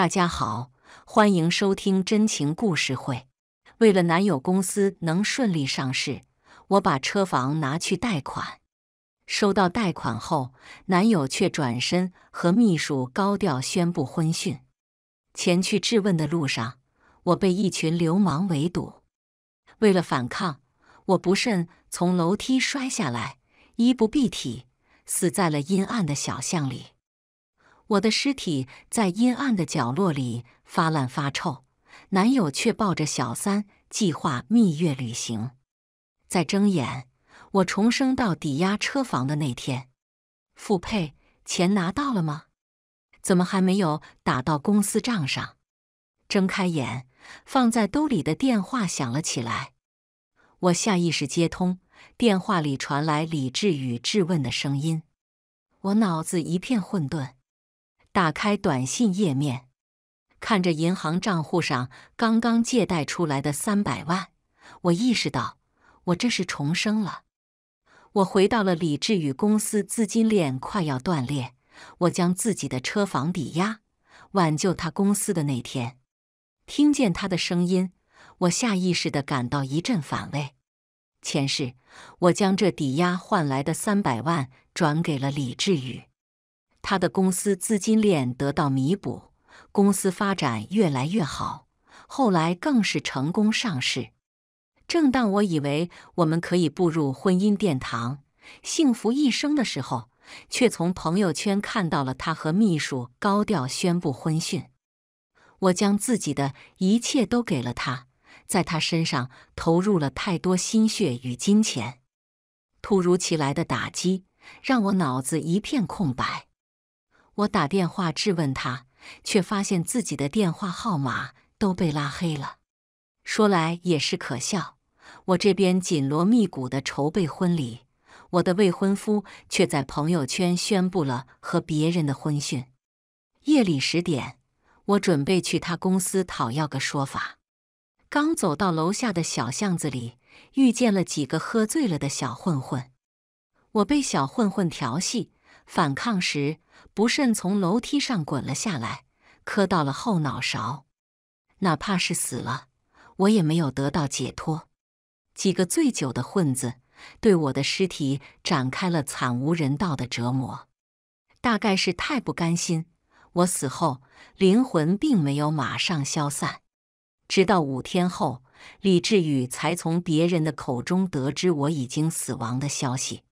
大家好，欢迎收听真情故事会。为了男友公司能顺利上市，我把车房拿去贷款。收到贷款后，男友却转身和秘书高调宣布婚讯。前去质问的路上，我被一群流氓围堵。为了反抗，我不慎从楼梯摔下来，衣不蔽体，死在了阴暗的小巷里。我的尸体在阴暗的角落里发烂发臭，男友却抱着小三计划蜜月旅行。再睁眼，我重生到抵押车房的那天。付佩，钱拿到了吗？怎么还没有打到公司账上？睁开眼，放在兜里的电话响了起来。我下意识接通，电话里传来李志宇质问的声音。我脑子一片混沌。打开短信页面，看着银行账户上刚刚借贷出来的三百万，我意识到我这是重生了。我回到了李志宇公司资金链快要断裂，我将自己的车房抵押挽救他公司的那天。听见他的声音，我下意识的感到一阵反胃。前世，我将这抵押换来的三百万转给了李志宇。他的公司资金链得到弥补，公司发展越来越好。后来更是成功上市。正当我以为我们可以步入婚姻殿堂，幸福一生的时候，却从朋友圈看到了他和秘书高调宣布婚讯。我将自己的一切都给了他，在他身上投入了太多心血与金钱。突如其来的打击让我脑子一片空白。我打电话质问他，却发现自己的电话号码都被拉黑了。说来也是可笑，我这边紧锣密鼓的筹备婚礼，我的未婚夫却在朋友圈宣布了和别人的婚讯。夜里十点，我准备去他公司讨要个说法。刚走到楼下的小巷子里，遇见了几个喝醉了的小混混。我被小混混调戏，反抗时。不慎从楼梯上滚了下来，磕到了后脑勺。哪怕是死了，我也没有得到解脱。几个醉酒的混子对我的尸体展开了惨无人道的折磨。大概是太不甘心，我死后灵魂并没有马上消散，直到五天后，李志宇才从别人的口中得知我已经死亡的消息。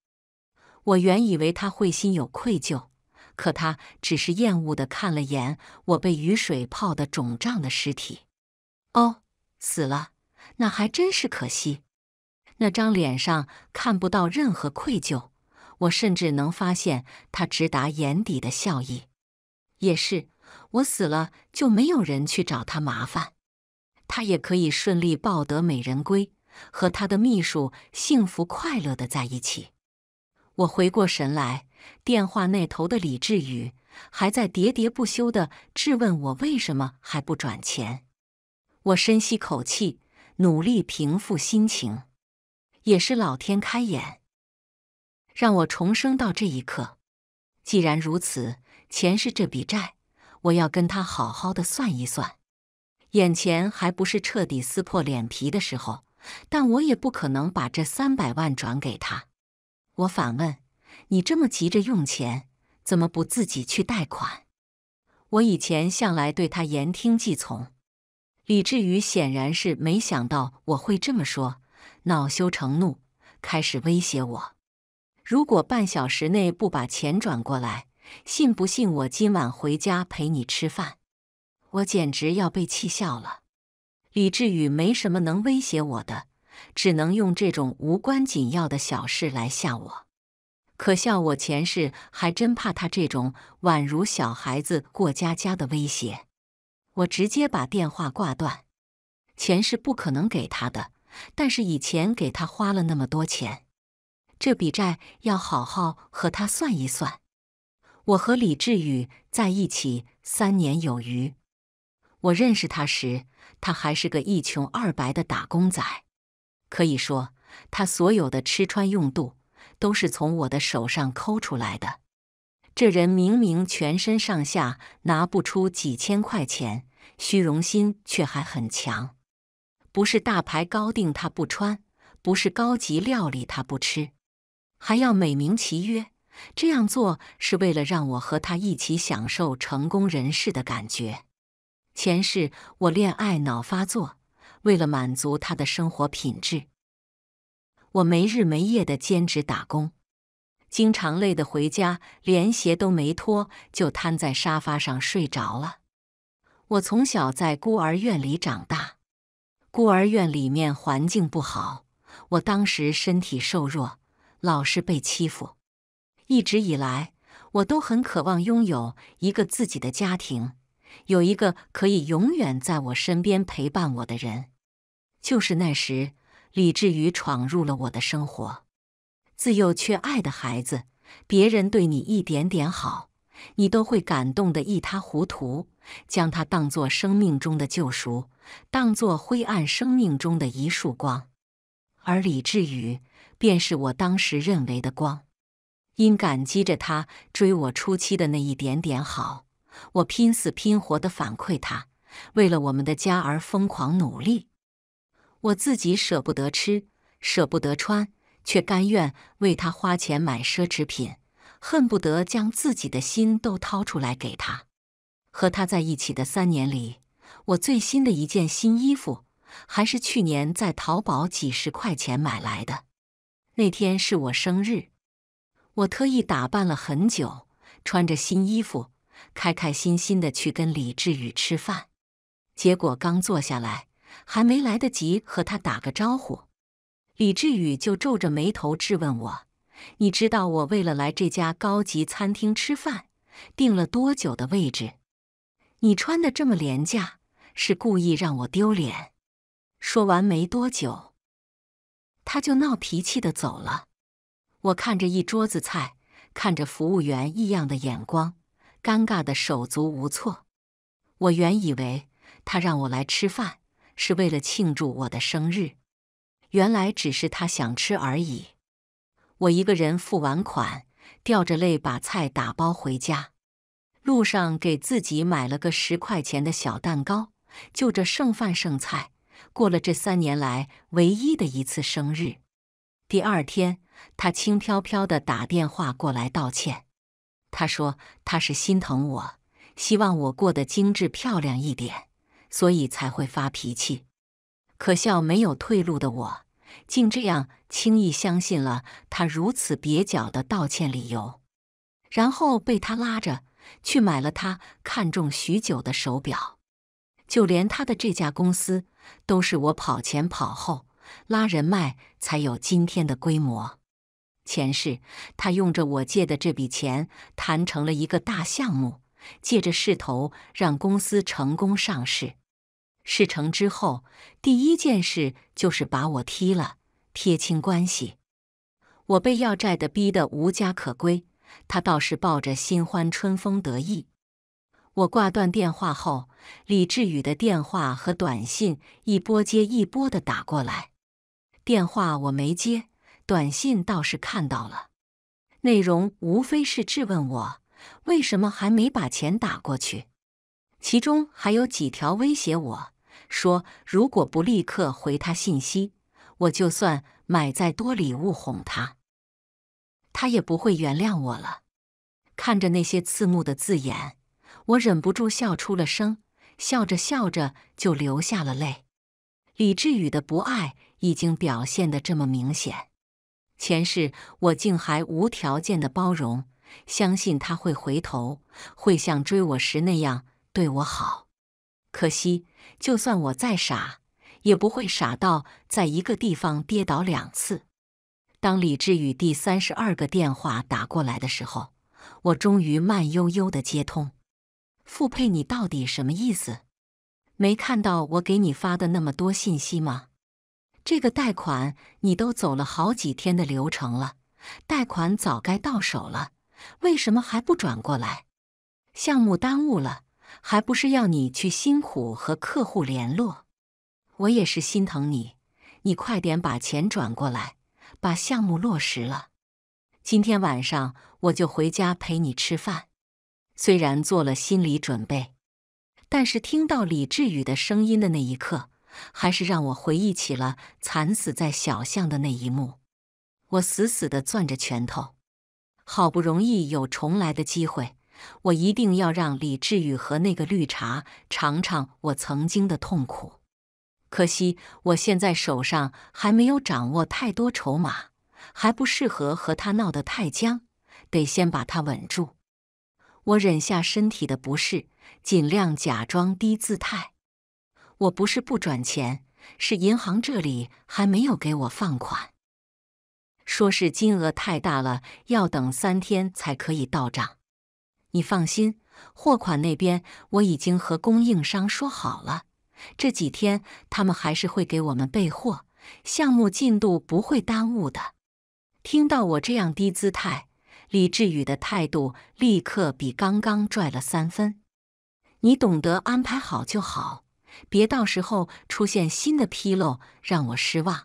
我原以为他会心有愧疚。可他只是厌恶地看了眼我被雨水泡得肿胀的尸体，哦，死了，那还真是可惜。那张脸上看不到任何愧疚，我甚至能发现他直达眼底的笑意。也是，我死了就没有人去找他麻烦，他也可以顺利抱得美人归，和他的秘书幸福快乐的在一起。我回过神来。电话那头的李志宇还在喋喋不休的质问我为什么还不转钱。我深吸口气，努力平复心情。也是老天开眼，让我重生到这一刻。既然如此，前世这笔债，我要跟他好好的算一算。眼前还不是彻底撕破脸皮的时候，但我也不可能把这三百万转给他。我反问。你这么急着用钱，怎么不自己去贷款？我以前向来对他言听计从。李志宇显然是没想到我会这么说，恼羞成怒，开始威胁我：“如果半小时内不把钱转过来，信不信我今晚回家陪你吃饭？”我简直要被气笑了。李志宇没什么能威胁我的，只能用这种无关紧要的小事来吓我。可笑！我前世还真怕他这种宛如小孩子过家家的威胁，我直接把电话挂断。钱是不可能给他的，但是以前给他花了那么多钱，这笔债要好好和他算一算。我和李志宇在一起三年有余，我认识他时，他还是个一穷二白的打工仔，可以说他所有的吃穿用度。都是从我的手上抠出来的。这人明明全身上下拿不出几千块钱，虚荣心却还很强。不是大牌高定他不穿，不是高级料理他不吃，还要美名其曰这样做是为了让我和他一起享受成功人士的感觉。前世我恋爱脑发作，为了满足他的生活品质。我没日没夜的兼职打工，经常累得回家连鞋都没脱，就瘫在沙发上睡着了。我从小在孤儿院里长大，孤儿院里面环境不好，我当时身体瘦弱，老是被欺负。一直以来，我都很渴望拥有一个自己的家庭，有一个可以永远在我身边陪伴我的人。就是那时。李志宇闯入了我的生活。自幼缺爱的孩子，别人对你一点点好，你都会感动得一塌糊涂，将他当作生命中的救赎，当作灰暗生命中的一束光。而李志宇便是我当时认为的光。因感激着他追我初期的那一点点好，我拼死拼活地反馈他，为了我们的家而疯狂努力。我自己舍不得吃，舍不得穿，却甘愿为他花钱买奢侈品，恨不得将自己的心都掏出来给他。和他在一起的三年里，我最新的一件新衣服还是去年在淘宝几十块钱买来的。那天是我生日，我特意打扮了很久，穿着新衣服，开开心心的去跟李志宇吃饭。结果刚坐下来。还没来得及和他打个招呼，李志宇就皱着眉头质问我：“你知道我为了来这家高级餐厅吃饭，订了多久的位置？你穿的这么廉价，是故意让我丢脸？”说完没多久，他就闹脾气的走了。我看着一桌子菜，看着服务员异样的眼光，尴尬的手足无措。我原以为他让我来吃饭。是为了庆祝我的生日，原来只是他想吃而已。我一个人付完款，掉着泪把菜打包回家，路上给自己买了个十块钱的小蛋糕，就着剩饭剩菜，过了这三年来唯一的一次生日。第二天，他轻飘飘的打电话过来道歉，他说他是心疼我，希望我过得精致漂亮一点。所以才会发脾气，可笑没有退路的我，竟这样轻易相信了他如此蹩脚的道歉理由，然后被他拉着去买了他看中许久的手表，就连他的这家公司，都是我跑前跑后拉人脉才有今天的规模。前世他用着我借的这笔钱，谈成了一个大项目。借着势头让公司成功上市，事成之后，第一件事就是把我踢了，撇清关系。我被要债的逼得无家可归，他倒是抱着新欢春风得意。我挂断电话后，李志宇的电话和短信一波接一波的打过来，电话我没接，短信倒是看到了，内容无非是质问我。为什么还没把钱打过去？其中还有几条威胁我，说如果不立刻回他信息，我就算买再多礼物哄他，他也不会原谅我了。看着那些刺目的字眼，我忍不住笑出了声，笑着笑着就流下了泪。李志宇的不爱已经表现得这么明显，前世我竟还无条件的包容。相信他会回头，会像追我时那样对我好。可惜，就算我再傻，也不会傻到在一个地方跌倒两次。当李志宇第三十二个电话打过来的时候，我终于慢悠悠地接通。傅佩，你到底什么意思？没看到我给你发的那么多信息吗？这个贷款你都走了好几天的流程了，贷款早该到手了。为什么还不转过来？项目耽误了，还不是要你去辛苦和客户联络？我也是心疼你，你快点把钱转过来，把项目落实了。今天晚上我就回家陪你吃饭。虽然做了心理准备，但是听到李志宇的声音的那一刻，还是让我回忆起了惨死在小巷的那一幕。我死死的攥着拳头。好不容易有重来的机会，我一定要让李志宇和那个绿茶尝尝我曾经的痛苦。可惜我现在手上还没有掌握太多筹码，还不适合和他闹得太僵，得先把他稳住。我忍下身体的不适，尽量假装低姿态。我不是不转钱，是银行这里还没有给我放款。说是金额太大了，要等三天才可以到账。你放心，货款那边我已经和供应商说好了，这几天他们还是会给我们备货，项目进度不会耽误的。听到我这样低姿态，李志宇的态度立刻比刚刚拽了三分。你懂得安排好就好，别到时候出现新的纰漏让我失望，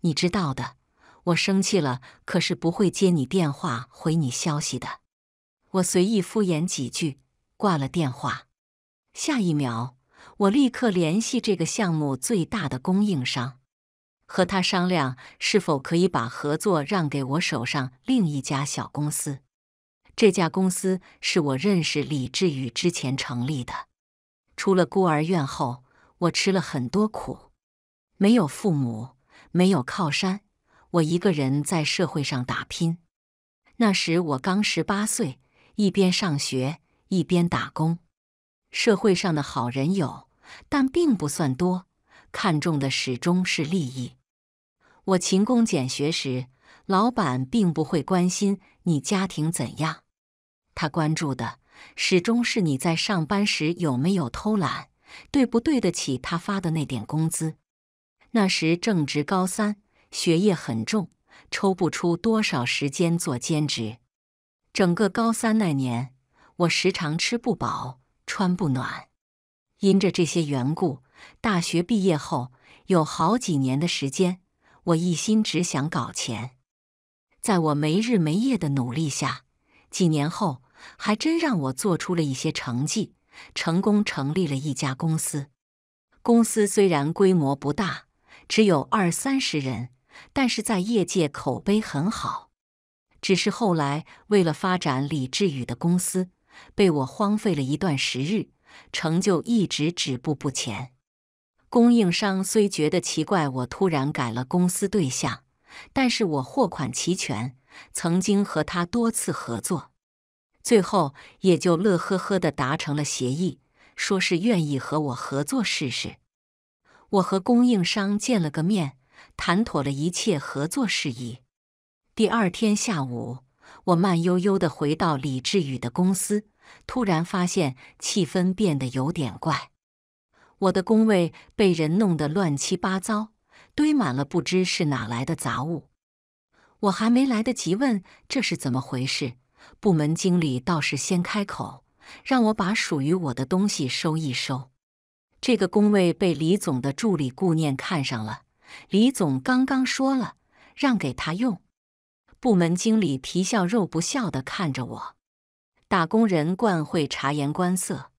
你知道的。我生气了，可是不会接你电话、回你消息的。我随意敷衍几句，挂了电话。下一秒，我立刻联系这个项目最大的供应商，和他商量是否可以把合作让给我手上另一家小公司。这家公司是我认识李志宇之前成立的。出了孤儿院后，我吃了很多苦，没有父母，没有靠山。我一个人在社会上打拼，那时我刚十八岁，一边上学一边打工。社会上的好人有，但并不算多，看重的始终是利益。我勤工俭学时，老板并不会关心你家庭怎样，他关注的始终是你在上班时有没有偷懒，对不对得起他发的那点工资。那时正值高三。学业很重，抽不出多少时间做兼职。整个高三那年，我时常吃不饱、穿不暖。因着这些缘故，大学毕业后有好几年的时间，我一心只想搞钱。在我没日没夜的努力下，几年后还真让我做出了一些成绩，成功成立了一家公司。公司虽然规模不大，只有二三十人。但是在业界口碑很好，只是后来为了发展李志宇的公司，被我荒废了一段时日，成就一直止步不前。供应商虽觉得奇怪，我突然改了公司对象，但是我货款齐全，曾经和他多次合作，最后也就乐呵呵的达成了协议，说是愿意和我合作试试。我和供应商见了个面。谈妥了一切合作事宜，第二天下午，我慢悠悠的回到李志宇的公司，突然发现气氛变得有点怪。我的工位被人弄得乱七八糟，堆满了不知是哪来的杂物。我还没来得及问这是怎么回事，部门经理倒是先开口，让我把属于我的东西收一收。这个工位被李总的助理顾念看上了。李总刚刚说了，让给他用。部门经理皮笑肉不笑的看着我，打工人惯会察言观色，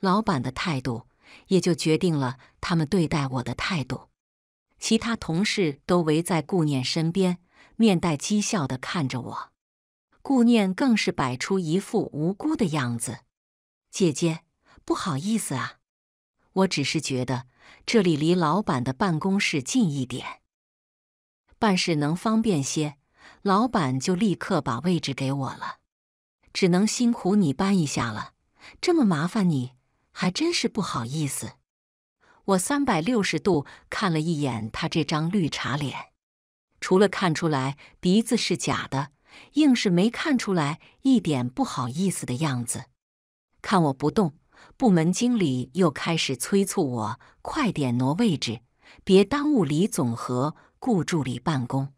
老板的态度也就决定了他们对待我的态度。其他同事都围在顾念身边，面带讥笑的看着我，顾念更是摆出一副无辜的样子：“姐姐，不好意思啊，我只是觉得。”这里离老板的办公室近一点，办事能方便些。老板就立刻把位置给我了，只能辛苦你搬一下了。这么麻烦你，还真是不好意思。我三百六十度看了一眼他这张绿茶脸，除了看出来鼻子是假的，硬是没看出来一点不好意思的样子。看我不动。部门经理又开始催促我快点挪位置，别耽误李总和顾助理办公。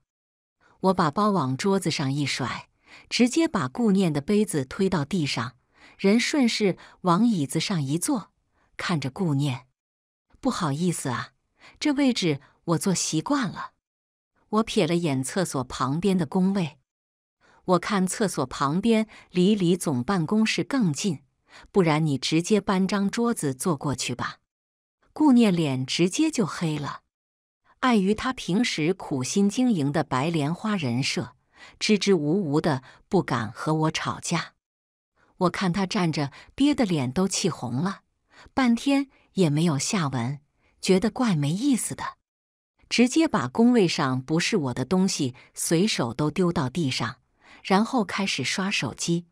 我把包往桌子上一甩，直接把顾念的杯子推到地上，人顺势往椅子上一坐，看着顾念：“不好意思啊，这位置我坐习惯了。”我瞥了眼厕所旁边的工位，我看厕所旁边离李总办公室更近。不然你直接搬张桌子坐过去吧。顾念脸直接就黑了，碍于他平时苦心经营的白莲花人设，支支吾吾的不敢和我吵架。我看他站着憋得脸都气红了，半天也没有下文，觉得怪没意思的，直接把工位上不是我的东西随手都丢到地上，然后开始刷手机。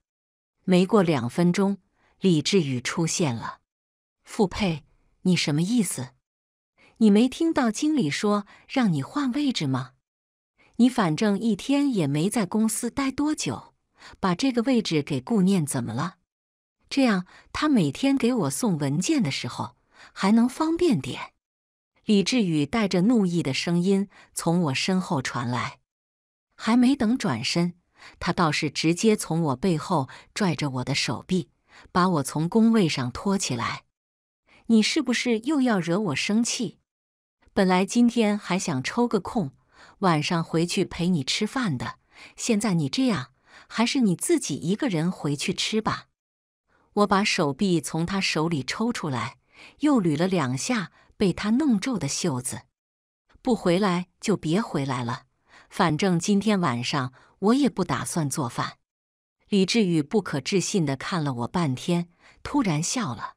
没过两分钟。李志宇出现了，傅佩，你什么意思？你没听到经理说让你换位置吗？你反正一天也没在公司待多久，把这个位置给顾念怎么了？这样他每天给我送文件的时候还能方便点。李志宇带着怒意的声音从我身后传来，还没等转身，他倒是直接从我背后拽着我的手臂。把我从工位上拖起来，你是不是又要惹我生气？本来今天还想抽个空，晚上回去陪你吃饭的，现在你这样，还是你自己一个人回去吃吧。我把手臂从他手里抽出来，又捋了两下被他弄皱的袖子。不回来就别回来了，反正今天晚上我也不打算做饭。李志宇不可置信地看了我半天，突然笑了。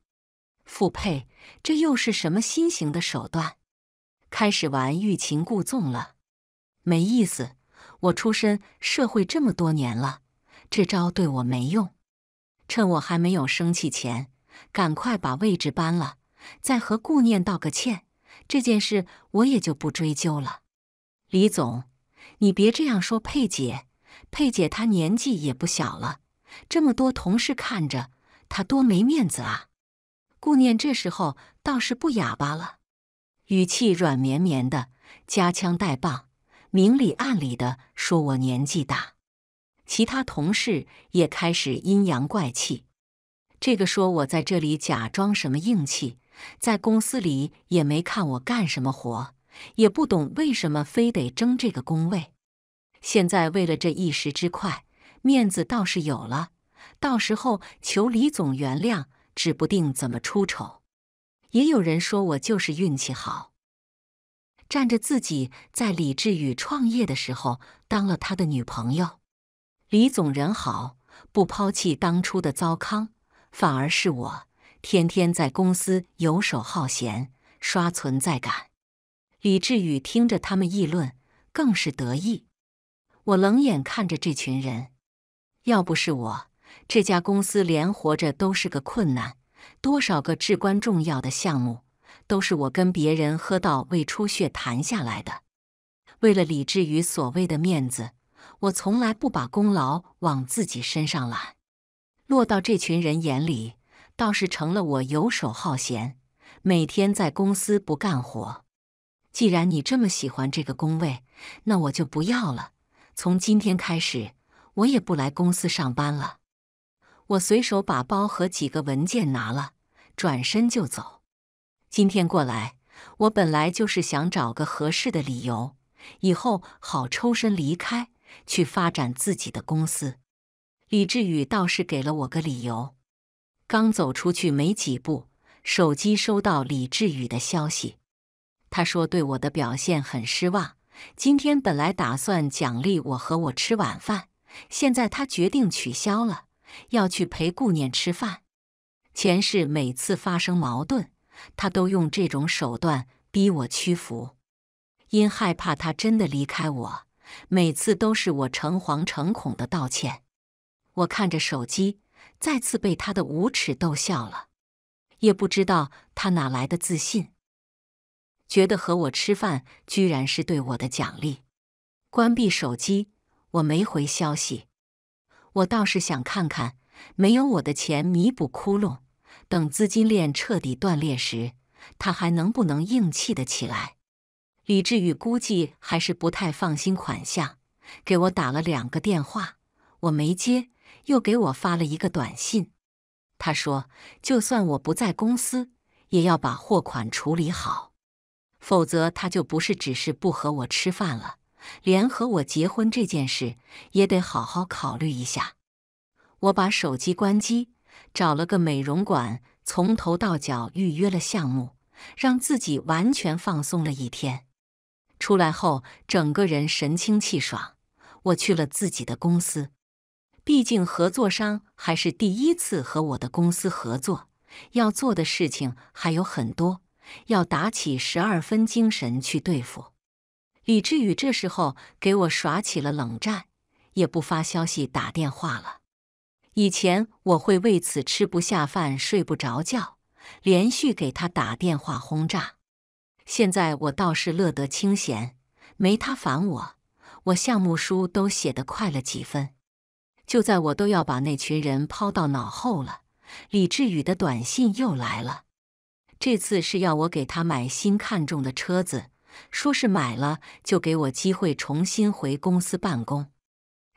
傅佩，这又是什么新型的手段？开始玩欲擒故纵了？没意思，我出身社会这么多年了，这招对我没用。趁我还没有生气前，赶快把位置搬了，再和顾念道个歉，这件事我也就不追究了。李总，你别这样说，佩姐。佩姐，她年纪也不小了，这么多同事看着她，多没面子啊！顾念这时候倒是不哑巴了，语气软绵绵的，夹枪带棒，明里暗里的说我年纪大。其他同事也开始阴阳怪气，这个说我在这里假装什么硬气，在公司里也没看我干什么活，也不懂为什么非得争这个工位。现在为了这一时之快，面子倒是有了。到时候求李总原谅，指不定怎么出丑。也有人说我就是运气好，站着自己在李志宇创业的时候当了他的女朋友。李总人好，不抛弃当初的糟糠，反而是我天天在公司游手好闲，刷存在感。李志宇听着他们议论，更是得意。我冷眼看着这群人，要不是我，这家公司连活着都是个困难。多少个至关重要的项目，都是我跟别人喝到胃出血谈下来的。为了理智与所谓的面子，我从来不把功劳往自己身上揽。落到这群人眼里，倒是成了我游手好闲，每天在公司不干活。既然你这么喜欢这个工位，那我就不要了。从今天开始，我也不来公司上班了。我随手把包和几个文件拿了，转身就走。今天过来，我本来就是想找个合适的理由，以后好抽身离开，去发展自己的公司。李志宇倒是给了我个理由。刚走出去没几步，手机收到李志宇的消息，他说对我的表现很失望。今天本来打算奖励我和我吃晚饭，现在他决定取消了，要去陪顾念吃饭。前世每次发生矛盾，他都用这种手段逼我屈服。因害怕他真的离开我，每次都是我诚惶诚恐的道歉。我看着手机，再次被他的无耻逗笑了，也不知道他哪来的自信。觉得和我吃饭居然是对我的奖励。关闭手机，我没回消息。我倒是想看看，没有我的钱弥补窟窿，等资金链彻底断裂时，他还能不能硬气的起来？李志宇估计还是不太放心款项，给我打了两个电话，我没接，又给我发了一个短信。他说，就算我不在公司，也要把货款处理好。否则，他就不是只是不和我吃饭了，连和我结婚这件事也得好好考虑一下。我把手机关机，找了个美容馆，从头到脚预约了项目，让自己完全放松了一天。出来后，整个人神清气爽。我去了自己的公司，毕竟合作商还是第一次和我的公司合作，要做的事情还有很多。要打起十二分精神去对付李志宇。这时候给我耍起了冷战，也不发消息、打电话了。以前我会为此吃不下饭、睡不着觉，连续给他打电话轰炸。现在我倒是乐得清闲，没他烦我，我项目书都写得快了几分。就在我都要把那群人抛到脑后了，李志宇的短信又来了。这次是要我给他买新看中的车子，说是买了就给我机会重新回公司办公，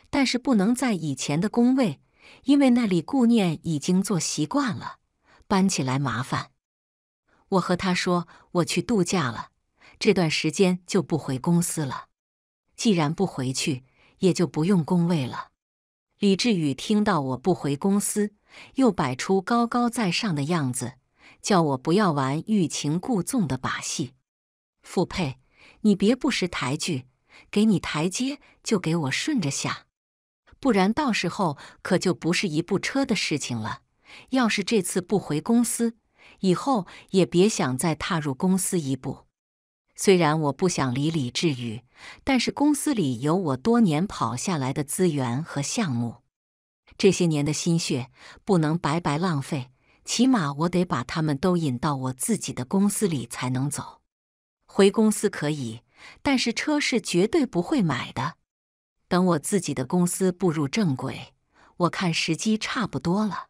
但是不能在以前的工位，因为那里顾念已经做习惯了，搬起来麻烦。我和他说我去度假了，这段时间就不回公司了。既然不回去，也就不用工位了。李志宇听到我不回公司，又摆出高高在上的样子。叫我不要玩欲擒故纵的把戏，傅佩，你别不识抬举，给你台阶就给我顺着下，不然到时候可就不是一部车的事情了。要是这次不回公司，以后也别想再踏入公司一步。虽然我不想理李志宇，但是公司里有我多年跑下来的资源和项目，这些年的心血不能白白浪费。起码我得把他们都引到我自己的公司里才能走。回公司可以，但是车是绝对不会买的。等我自己的公司步入正轨，我看时机差不多了。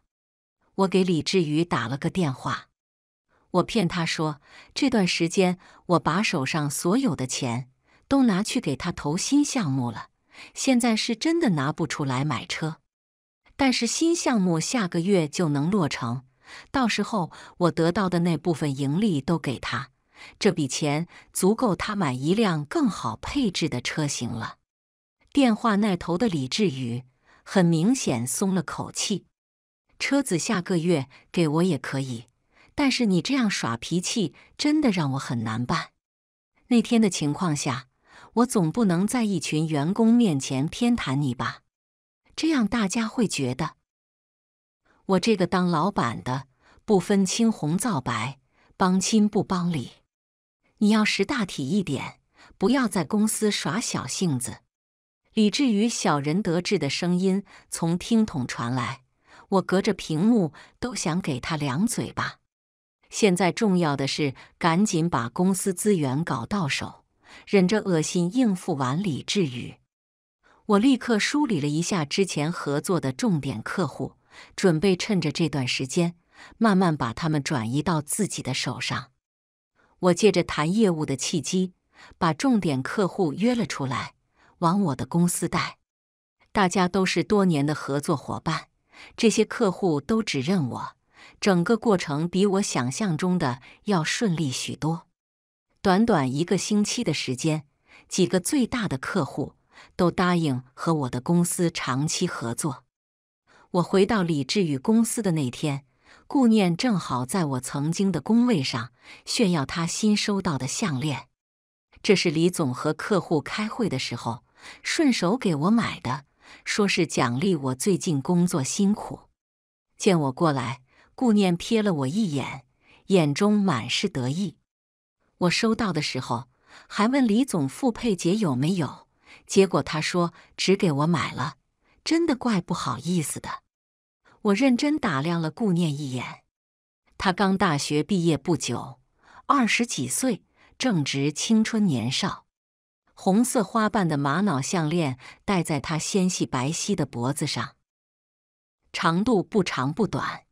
我给李志宇打了个电话，我骗他说这段时间我把手上所有的钱都拿去给他投新项目了，现在是真的拿不出来买车。但是新项目下个月就能落成。到时候我得到的那部分盈利都给他，这笔钱足够他买一辆更好配置的车型了。电话那头的李志宇很明显松了口气。车子下个月给我也可以，但是你这样耍脾气真的让我很难办。那天的情况下，我总不能在一群员工面前偏袒你吧？这样大家会觉得。我这个当老板的不分青红皂白，帮亲不帮理。你要识大体一点，不要在公司耍小性子。李志宇小人得志的声音从听筒传来，我隔着屏幕都想给他两嘴巴。现在重要的是赶紧把公司资源搞到手，忍着恶心应付完李志宇。我立刻梳理了一下之前合作的重点客户。准备趁着这段时间，慢慢把他们转移到自己的手上。我借着谈业务的契机，把重点客户约了出来，往我的公司带。大家都是多年的合作伙伴，这些客户都只认我。整个过程比我想象中的要顺利许多。短短一个星期的时间，几个最大的客户都答应和我的公司长期合作。我回到李志宇公司的那天，顾念正好在我曾经的工位上炫耀他新收到的项链。这是李总和客户开会的时候顺手给我买的，说是奖励我最近工作辛苦。见我过来，顾念瞥了我一眼，眼中满是得意。我收到的时候还问李总傅佩杰有没有，结果他说只给我买了，真的怪不好意思的。我认真打量了顾念一眼，她刚大学毕业不久，二十几岁，正值青春年少。红色花瓣的玛瑙项链戴在她纤细白皙的脖子上，长度不长不短，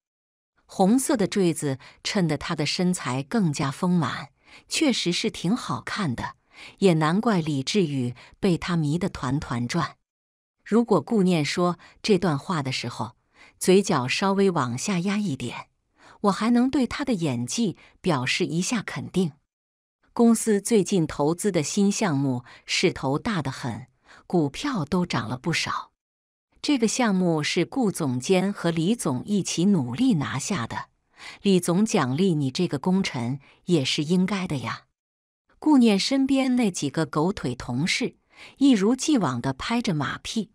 红色的坠子衬得她的身材更加丰满，确实是挺好看的。也难怪李志宇被她迷得团团转。如果顾念说这段话的时候，嘴角稍微往下压一点，我还能对他的演技表示一下肯定。公司最近投资的新项目势头大得很，股票都涨了不少。这个项目是顾总监和李总一起努力拿下的，李总奖励你这个功臣也是应该的呀。顾念身边那几个狗腿同事，一如既往地拍着马屁。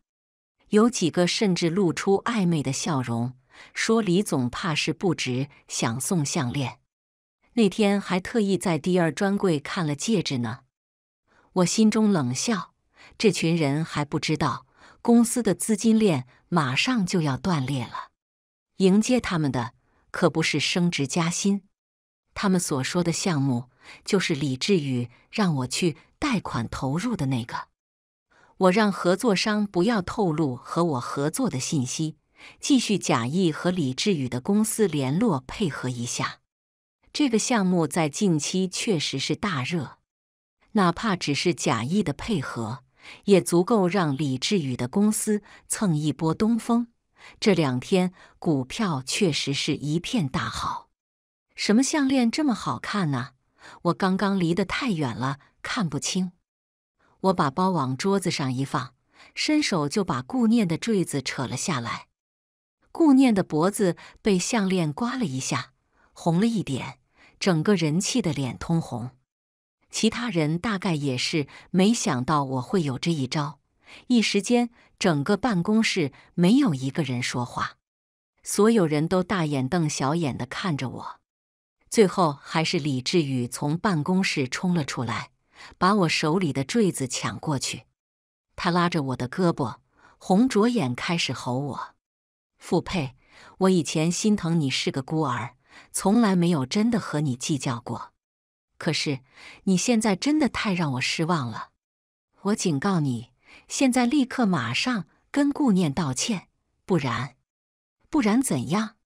有几个甚至露出暧昧的笑容，说：“李总怕是不值，想送项链，那天还特意在第二专柜看了戒指呢。”我心中冷笑，这群人还不知道公司的资金链马上就要断裂了，迎接他们的可不是升职加薪，他们所说的项目就是李志宇让我去贷款投入的那个。我让合作商不要透露和我合作的信息，继续假意和李志宇的公司联络配合一下。这个项目在近期确实是大热，哪怕只是假意的配合，也足够让李志宇的公司蹭一波东风。这两天股票确实是一片大好。什么项链这么好看啊？我刚刚离得太远了，看不清。我把包往桌子上一放，伸手就把顾念的坠子扯了下来。顾念的脖子被项链刮了一下，红了一点，整个人气的脸通红。其他人大概也是没想到我会有这一招，一时间整个办公室没有一个人说话，所有人都大眼瞪小眼的看着我。最后还是李志宇从办公室冲了出来。把我手里的坠子抢过去，他拉着我的胳膊，红着眼开始吼我：“傅佩，我以前心疼你是个孤儿，从来没有真的和你计较过。可是你现在真的太让我失望了！我警告你，现在立刻马上跟顾念道歉，不然，不然怎样？”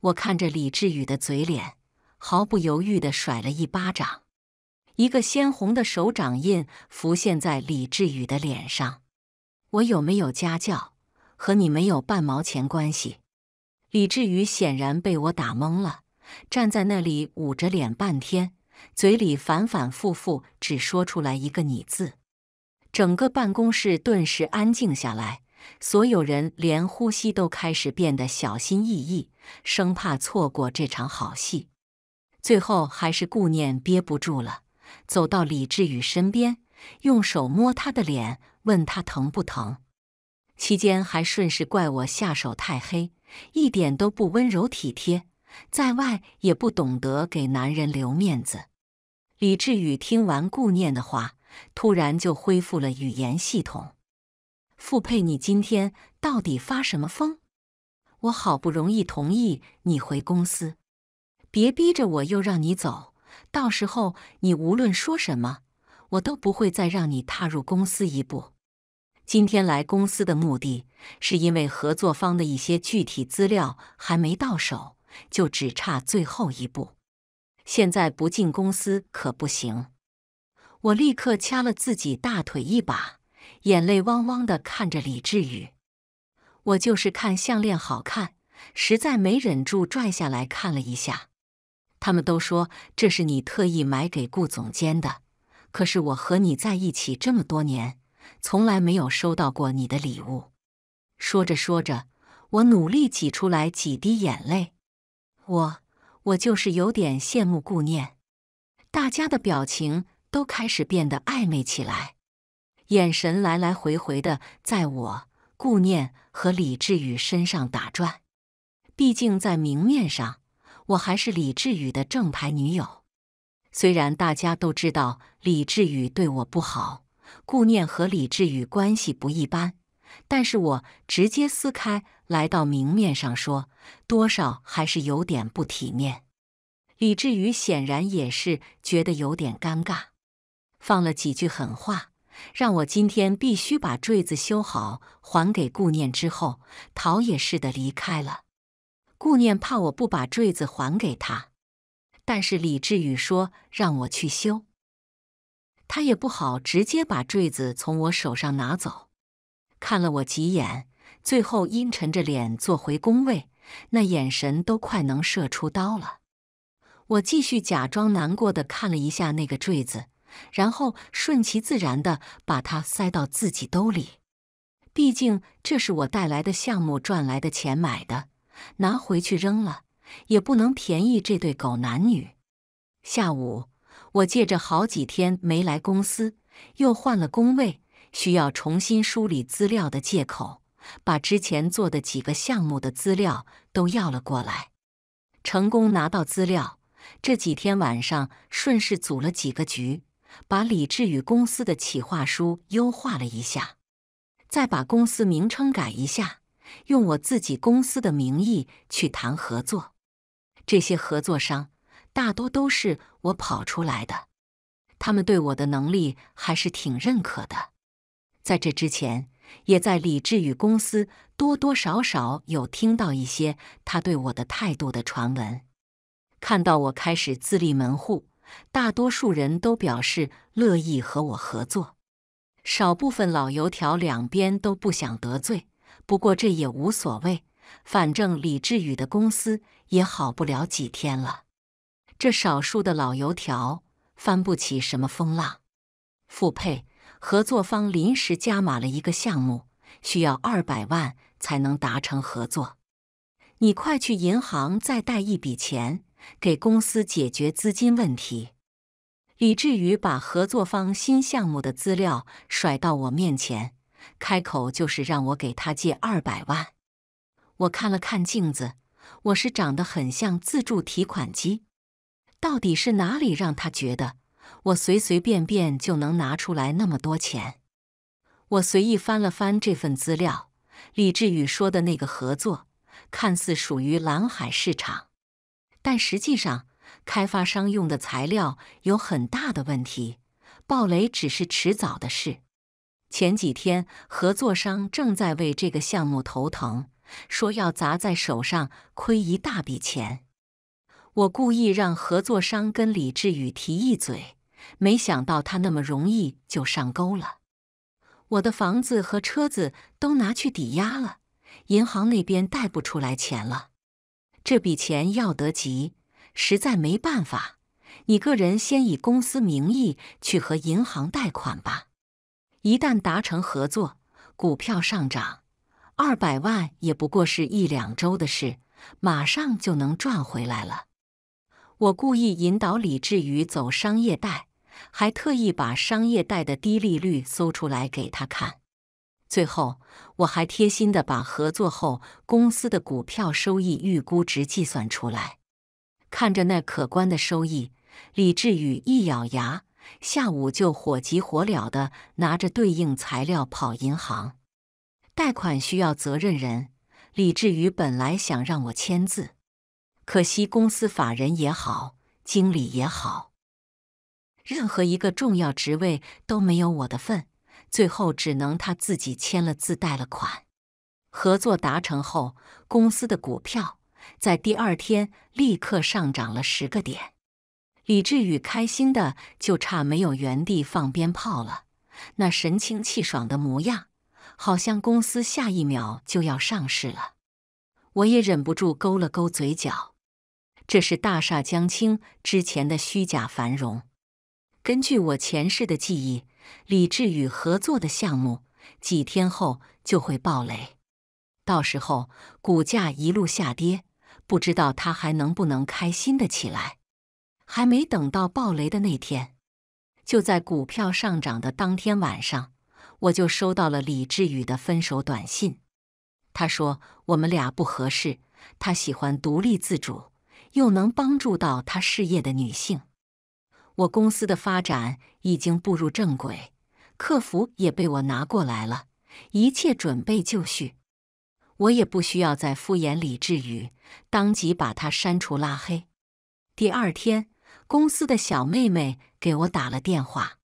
我看着李志宇的嘴脸，毫不犹豫地甩了一巴掌。一个鲜红的手掌印浮现在李志宇的脸上。我有没有家教，和你没有半毛钱关系。李志宇显然被我打懵了，站在那里捂着脸半天，嘴里反反复复只说出来一个“你”字。整个办公室顿时安静下来，所有人连呼吸都开始变得小心翼翼，生怕错过这场好戏。最后还是顾念憋不住了。走到李志宇身边，用手摸他的脸，问他疼不疼。期间还顺势怪我下手太黑，一点都不温柔体贴，在外也不懂得给男人留面子。李志宇听完顾念的话，突然就恢复了语言系统。傅佩，你今天到底发什么疯？我好不容易同意你回公司，别逼着我又让你走。到时候你无论说什么，我都不会再让你踏入公司一步。今天来公司的目的，是因为合作方的一些具体资料还没到手，就只差最后一步。现在不进公司可不行。我立刻掐了自己大腿一把，眼泪汪汪的看着李志宇。我就是看项链好看，实在没忍住拽下来看了一下。他们都说这是你特意买给顾总监的，可是我和你在一起这么多年，从来没有收到过你的礼物。说着说着，我努力挤出来几滴眼泪。我我就是有点羡慕顾念。大家的表情都开始变得暧昧起来，眼神来来回回的在我、顾念和李志宇身上打转。毕竟在明面上。我还是李志宇的正牌女友，虽然大家都知道李志宇对我不好，顾念和李志宇关系不一般，但是我直接撕开来到明面上说，多少还是有点不体面。李志宇显然也是觉得有点尴尬，放了几句狠话，让我今天必须把坠子修好还给顾念之后，逃也似的离开了。顾念怕我不把坠子还给他，但是李志宇说让我去修，他也不好直接把坠子从我手上拿走，看了我几眼，最后阴沉着脸坐回工位，那眼神都快能射出刀了。我继续假装难过的看了一下那个坠子，然后顺其自然的把它塞到自己兜里，毕竟这是我带来的项目赚来的钱买的。拿回去扔了，也不能便宜这对狗男女。下午，我借着好几天没来公司，又换了工位，需要重新梳理资料的借口，把之前做的几个项目的资料都要了过来。成功拿到资料，这几天晚上顺势组了几个局，把李志宇公司的企划书优化了一下，再把公司名称改一下。用我自己公司的名义去谈合作，这些合作商大多都是我跑出来的，他们对我的能力还是挺认可的。在这之前，也在李志宇公司多多少少有听到一些他对我的态度的传闻。看到我开始自立门户，大多数人都表示乐意和我合作，少部分老油条两边都不想得罪。不过这也无所谓，反正李志宇的公司也好不了几天了。这少数的老油条翻不起什么风浪。傅佩，合作方临时加码了一个项目，需要二百万才能达成合作。你快去银行再贷一笔钱，给公司解决资金问题。李志宇把合作方新项目的资料甩到我面前。开口就是让我给他借二百万。我看了看镜子，我是长得很像自助提款机。到底是哪里让他觉得我随随便便就能拿出来那么多钱？我随意翻了翻这份资料，李志宇说的那个合作，看似属于蓝海市场，但实际上开发商用的材料有很大的问题，爆雷只是迟早的事。前几天合作商正在为这个项目头疼，说要砸在手上亏一大笔钱。我故意让合作商跟李志宇提一嘴，没想到他那么容易就上钩了。我的房子和车子都拿去抵押了，银行那边贷不出来钱了。这笔钱要得急，实在没办法，你个人先以公司名义去和银行贷款吧。一旦达成合作，股票上涨，二百万也不过是一两周的事，马上就能赚回来了。我故意引导李志宇走商业贷，还特意把商业贷的低利率搜出来给他看。最后，我还贴心的把合作后公司的股票收益预估值计算出来。看着那可观的收益，李志宇一咬牙。下午就火急火燎的拿着对应材料跑银行，贷款需要责任人。李志宇本来想让我签字，可惜公司法人也好，经理也好，任何一个重要职位都没有我的份。最后只能他自己签了字，贷了款。合作达成后，公司的股票在第二天立刻上涨了十个点。李志宇开心的就差没有原地放鞭炮了，那神清气爽的模样，好像公司下一秒就要上市了。我也忍不住勾了勾嘴角。这是大厦将倾之前的虚假繁荣。根据我前世的记忆，李志宇合作的项目几天后就会暴雷，到时候股价一路下跌，不知道他还能不能开心的起来。还没等到暴雷的那天，就在股票上涨的当天晚上，我就收到了李志宇的分手短信。他说：“我们俩不合适，他喜欢独立自主，又能帮助到他事业的女性。”我公司的发展已经步入正轨，客服也被我拿过来了，一切准备就绪。我也不需要再敷衍李志宇，当即把他删除拉黑。第二天。公司的小妹妹给我打了电话，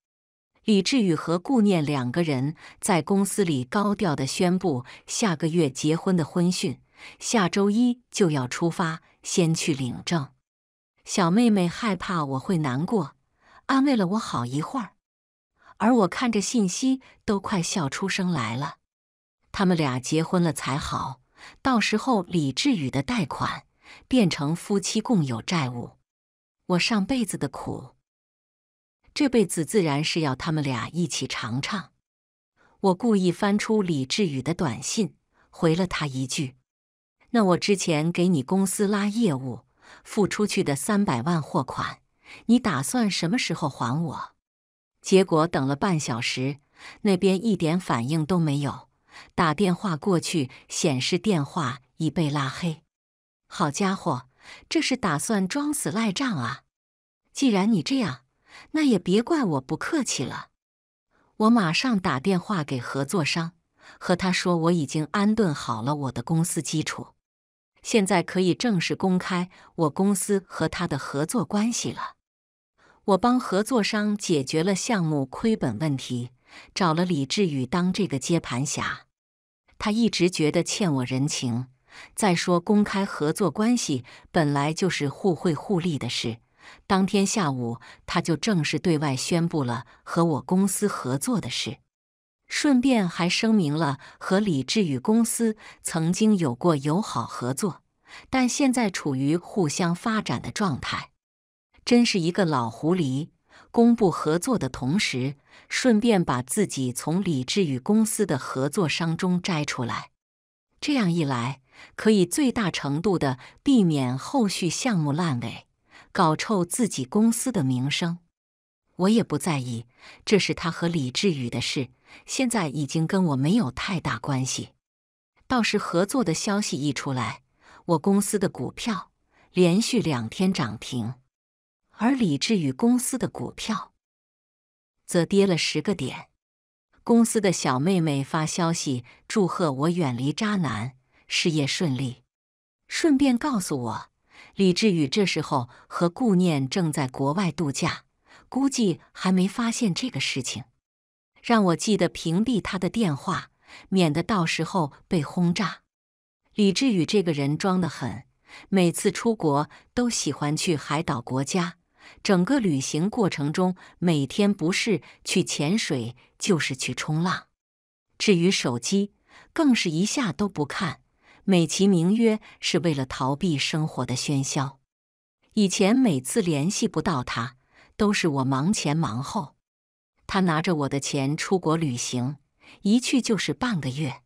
李志宇和顾念两个人在公司里高调地宣布下个月结婚的婚讯，下周一就要出发，先去领证。小妹妹害怕我会难过，安慰了我好一会儿，而我看着信息都快笑出声来了。他们俩结婚了才好，到时候李志宇的贷款变成夫妻共有债务。我上辈子的苦，这辈子自然是要他们俩一起尝尝。我故意翻出李志宇的短信，回了他一句：“那我之前给你公司拉业务付出去的三百万货款，你打算什么时候还我？”结果等了半小时，那边一点反应都没有。打电话过去，显示电话已被拉黑。好家伙，这是打算装死赖账啊！既然你这样，那也别怪我不客气了。我马上打电话给合作商，和他说我已经安顿好了我的公司基础，现在可以正式公开我公司和他的合作关系了。我帮合作商解决了项目亏本问题，找了李志宇当这个接盘侠。他一直觉得欠我人情。再说，公开合作关系本来就是互惠互利的事。当天下午，他就正式对外宣布了和我公司合作的事，顺便还声明了和李志宇公司曾经有过友好合作，但现在处于互相发展的状态。真是一个老狐狸，公布合作的同时，顺便把自己从李志宇公司的合作商中摘出来，这样一来，可以最大程度的避免后续项目烂尾。搞臭自己公司的名声，我也不在意。这是他和李志宇的事，现在已经跟我没有太大关系。倒是合作的消息一出来，我公司的股票连续两天涨停，而李志宇公司的股票则跌了十个点。公司的小妹妹发消息祝贺我远离渣男，事业顺利，顺便告诉我。李志宇这时候和顾念正在国外度假，估计还没发现这个事情。让我记得屏蔽他的电话，免得到时候被轰炸。李志宇这个人装得很，每次出国都喜欢去海岛国家。整个旅行过程中，每天不是去潜水，就是去冲浪。至于手机，更是一下都不看。美其名曰是为了逃避生活的喧嚣。以前每次联系不到他，都是我忙前忙后。他拿着我的钱出国旅行，一去就是半个月。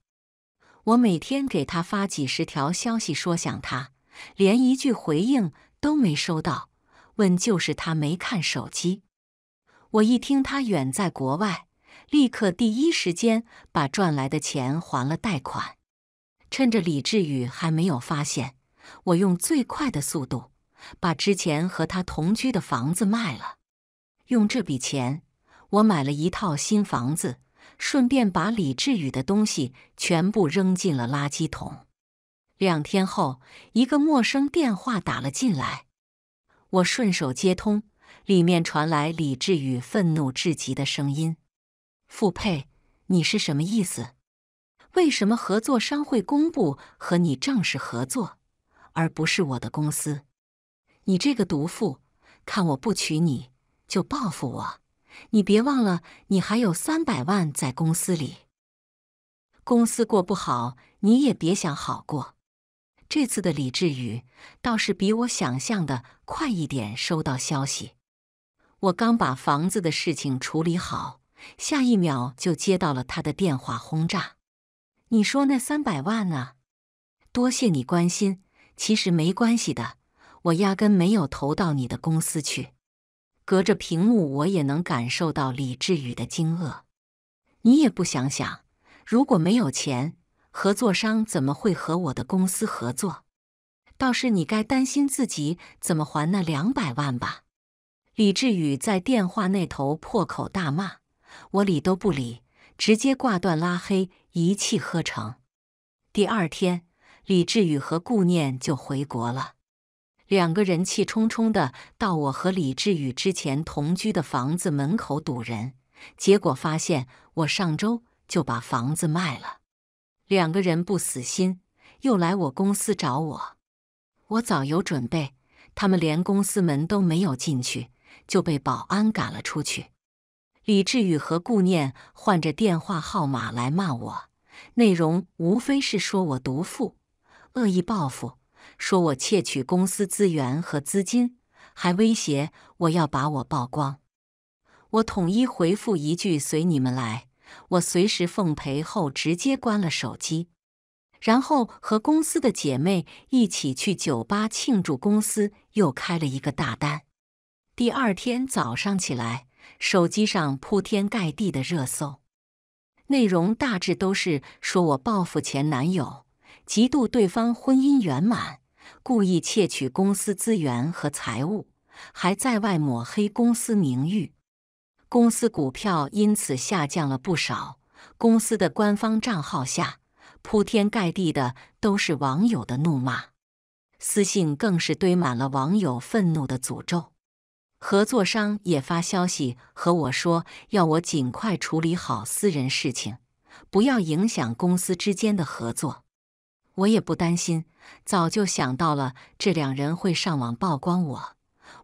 我每天给他发几十条消息说想他，连一句回应都没收到。问就是他没看手机。我一听他远在国外，立刻第一时间把赚来的钱还了贷款。趁着李志宇还没有发现，我用最快的速度把之前和他同居的房子卖了。用这笔钱，我买了一套新房子，顺便把李志宇的东西全部扔进了垃圾桶。两天后，一个陌生电话打了进来，我顺手接通，里面传来李志宇愤怒至极的声音：“傅佩，你是什么意思？”为什么合作商会公布和你正式合作，而不是我的公司？你这个毒妇，看我不娶你就报复我！你别忘了，你还有三百万在公司里，公司过不好，你也别想好过。这次的李志宇倒是比我想象的快一点收到消息，我刚把房子的事情处理好，下一秒就接到了他的电话轰炸。你说那三百万呢？多谢你关心，其实没关系的，我压根没有投到你的公司去。隔着屏幕，我也能感受到李志宇的惊愕。你也不想想，如果没有钱，合作商怎么会和我的公司合作？倒是你该担心自己怎么还那两百万吧！李志宇在电话那头破口大骂，我理都不理，直接挂断拉黑。一气呵成。第二天，李志宇和顾念就回国了。两个人气冲冲的到我和李志宇之前同居的房子门口堵人，结果发现我上周就把房子卖了。两个人不死心，又来我公司找我。我早有准备，他们连公司门都没有进去，就被保安赶了出去。李志宇和顾念换着电话号码来骂我，内容无非是说我毒妇、恶意报复，说我窃取公司资源和资金，还威胁我要把我曝光。我统一回复一句“随你们来，我随时奉陪”，后直接关了手机，然后和公司的姐妹一起去酒吧庆祝公司又开了一个大单。第二天早上起来。手机上铺天盖地的热搜，内容大致都是说我报复前男友，嫉妒对方婚姻圆满，故意窃取公司资源和财物，还在外抹黑公司名誉，公司股票因此下降了不少。公司的官方账号下铺天盖地的都是网友的怒骂，私信更是堆满了网友愤怒的诅咒。合作商也发消息和我说，要我尽快处理好私人事情，不要影响公司之间的合作。我也不担心，早就想到了这两人会上网曝光我，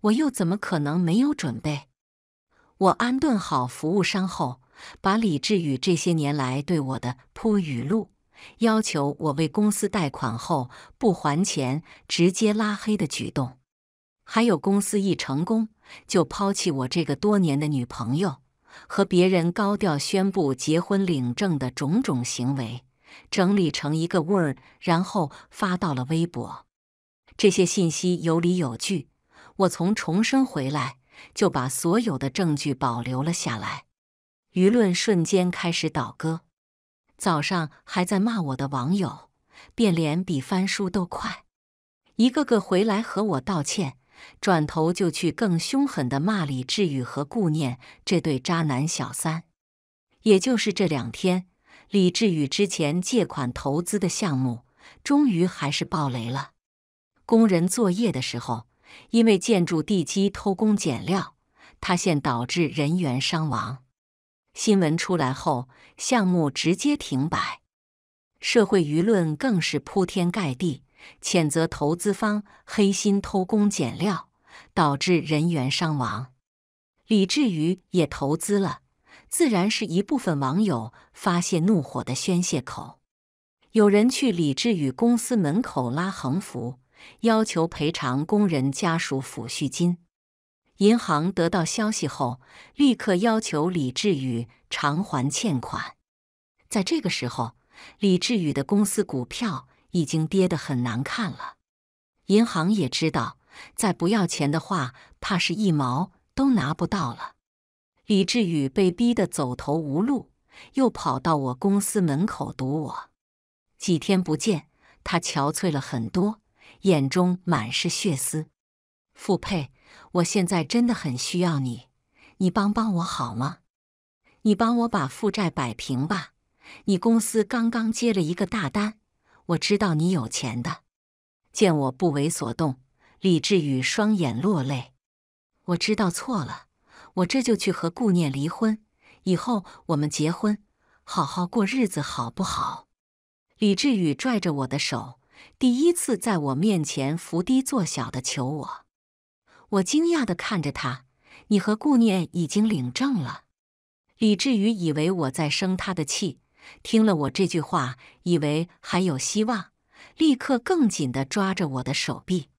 我又怎么可能没有准备？我安顿好服务商后，把李志宇这些年来对我的铺语录，要求我为公司贷款后不还钱直接拉黑的举动，还有公司一成功。就抛弃我这个多年的女朋友，和别人高调宣布结婚领证的种种行为，整理成一个 Word，然后发到了微博。这些信息有理有据，我从重生回来就把所有的证据保留了下来。舆论瞬间开始倒戈，早上还在骂我的网友，变脸比翻书都快，一个个回来和我道歉。转头就去更凶狠的骂李志宇和顾念这对渣男小三。也就是这两天，李志宇之前借款投资的项目，终于还是爆雷了。工人作业的时候，因为建筑地基偷工减料塌陷，导致人员伤亡。新闻出来后，项目直接停摆，社会舆论更是铺天盖地。谴责投资方黑心偷工减料，导致人员伤亡。李志宇也投资了，自然是一部分网友发泄怒火的宣泄口。有人去李志宇公司门口拉横幅，要求赔偿工人家属抚恤金。银行得到消息后，立刻要求李志宇偿还欠款。在这个时候，李志宇的公司股票。已经跌得很难看了，银行也知道，再不要钱的话，怕是一毛都拿不到了。李志宇被逼得走投无路，又跑到我公司门口堵我。几天不见，他憔悴了很多，眼中满是血丝。傅佩，我现在真的很需要你，你帮帮我好吗？你帮我把负债摆平吧。你公司刚刚接了一个大单。我知道你有钱的，见我不为所动，李志宇双眼落泪。我知道错了，我这就去和顾念离婚，以后我们结婚，好好过日子，好不好？李志宇拽着我的手，第一次在我面前伏低做小的求我。我惊讶的看着他，你和顾念已经领证了。李志宇以为我在生他的气。听了我这句话，以为还有希望，立刻更紧的抓着我的手臂。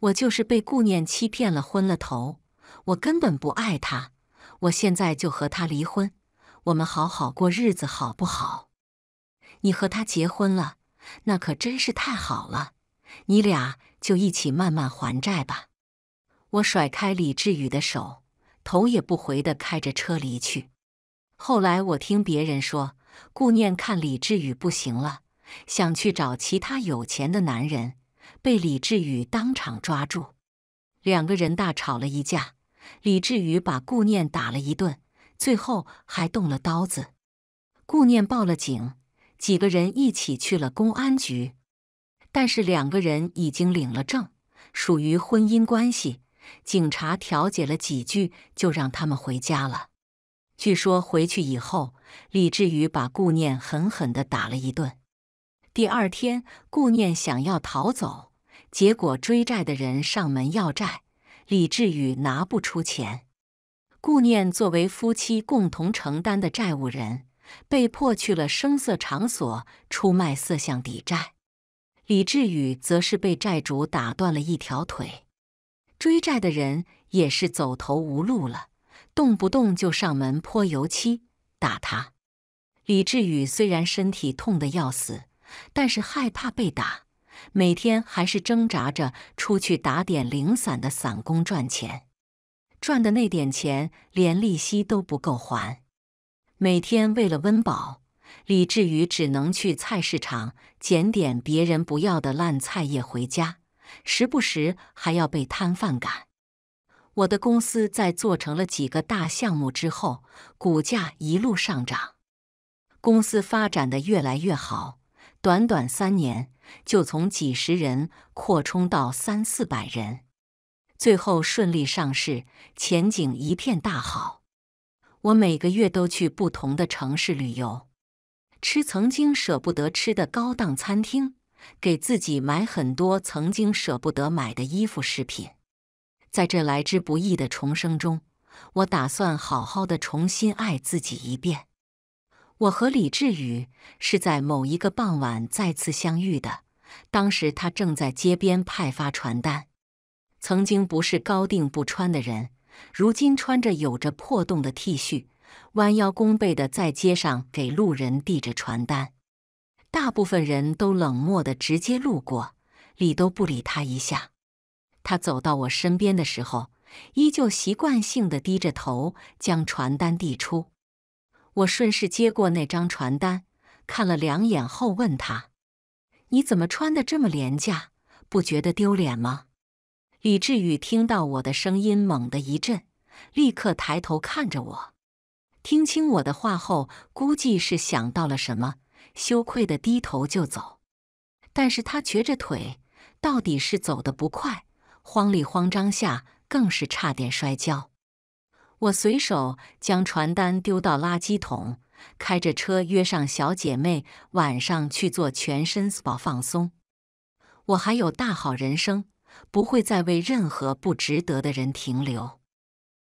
我就是被顾念欺骗了，昏了头。我根本不爱他，我现在就和他离婚，我们好好过日子，好不好？你和他结婚了，那可真是太好了。你俩就一起慢慢还债吧。我甩开李志宇的手，头也不回的开着车离去。后来我听别人说。顾念看李志宇不行了，想去找其他有钱的男人，被李志宇当场抓住，两个人大吵了一架。李志宇把顾念打了一顿，最后还动了刀子。顾念报了警，几个人一起去了公安局，但是两个人已经领了证，属于婚姻关系，警察调解了几句，就让他们回家了。据说回去以后，李志宇把顾念狠狠的打了一顿。第二天，顾念想要逃走，结果追债的人上门要债，李志宇拿不出钱。顾念作为夫妻共同承担的债务人，被迫去了声色场所出卖色相抵债。李志宇则是被债主打断了一条腿，追债的人也是走投无路了。动不动就上门泼油漆打他。李志宇虽然身体痛得要死，但是害怕被打，每天还是挣扎着出去打点零散的散工赚钱。赚的那点钱连利息都不够还。每天为了温饱，李志宇只能去菜市场捡点别人不要的烂菜叶回家，时不时还要被摊贩赶。我的公司在做成了几个大项目之后，股价一路上涨，公司发展的越来越好。短短三年，就从几十人扩充到三四百人，最后顺利上市，前景一片大好。我每个月都去不同的城市旅游，吃曾经舍不得吃的高档餐厅，给自己买很多曾经舍不得买的衣服、饰品。在这来之不易的重生中，我打算好好的重新爱自己一遍。我和李志宇是在某一个傍晚再次相遇的，当时他正在街边派发传单。曾经不是高定不穿的人，如今穿着有着破洞的 T 恤，弯腰弓背的在街上给路人递着传单。大部分人都冷漠的直接路过，理都不理他一下。他走到我身边的时候，依旧习惯性的低着头，将传单递出。我顺势接过那张传单，看了两眼后问他：“你怎么穿的这么廉价？不觉得丢脸吗？”李志宇听到我的声音，猛地一震，立刻抬头看着我，听清我的话后，估计是想到了什么，羞愧的低头就走。但是他瘸着腿，到底是走得不快。慌里慌张下，更是差点摔跤。我随手将传单丢到垃圾桶，开着车约上小姐妹晚上去做全身 SPA 放松。我还有大好人生，不会再为任何不值得的人停留。